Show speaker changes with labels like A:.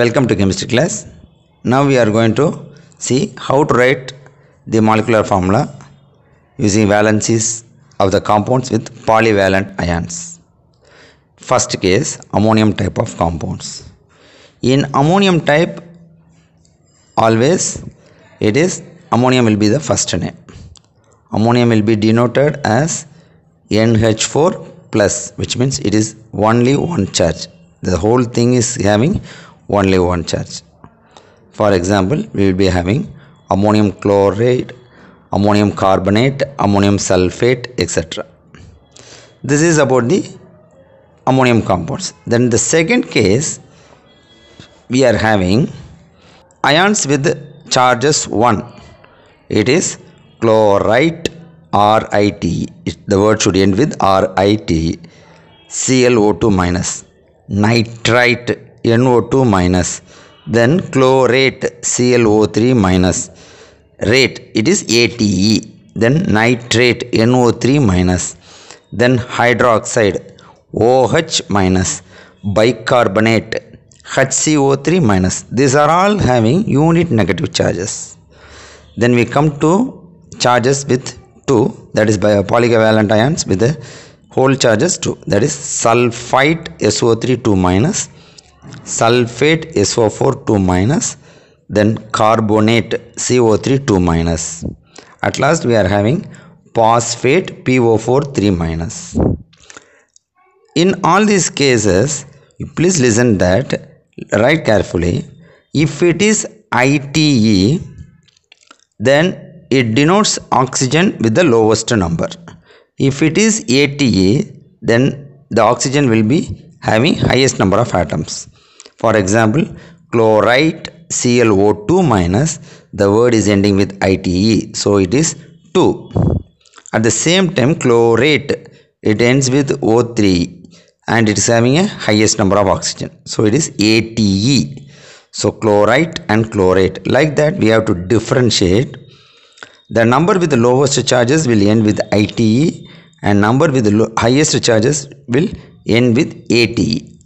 A: Welcome to chemistry class. Now we are going to see how to write the molecular formula using valences of the compounds with polyvalent ions. First case ammonium type of compounds. In ammonium type always it is ammonium will be the first name. Ammonium will be denoted as NH4 plus which means it is only one charge. The whole thing is having only one charge. For example, we will be having ammonium chloride, ammonium carbonate, ammonium sulfate, etc. This is about the ammonium compounds. Then the second case, we are having ions with charges 1. It is chlorite RIT. The word should end with RIT. ClO2 minus. Nitrite NO2 minus. Then chlorate ClO3 minus. Rate it is ATE. Then nitrate NO3 minus. Then hydroxide OH minus. Bicarbonate HCO3 minus. These are all having unit negative charges. Then we come to charges with 2 that is by polyvalent ions with the whole charges 2 that is sulfite SO3 2 minus sulfate SO4 2 minus then carbonate CO3 2 minus. At last we are having phosphate PO4 3 minus. In all these cases please listen that write carefully if it is ITE then it denotes oxygen with the lowest number. If it is ATE then the oxygen will be having highest number of atoms. For example, chlorite ClO2 minus, the word is ending with ITE. So it is 2. At the same time, chlorate, it ends with O3 and it is having a highest number of oxygen. So it is ATE. So chlorite and chlorate. Like that, we have to differentiate. The number with the lowest charges will end with ITE and number with the highest charges will end with ATE.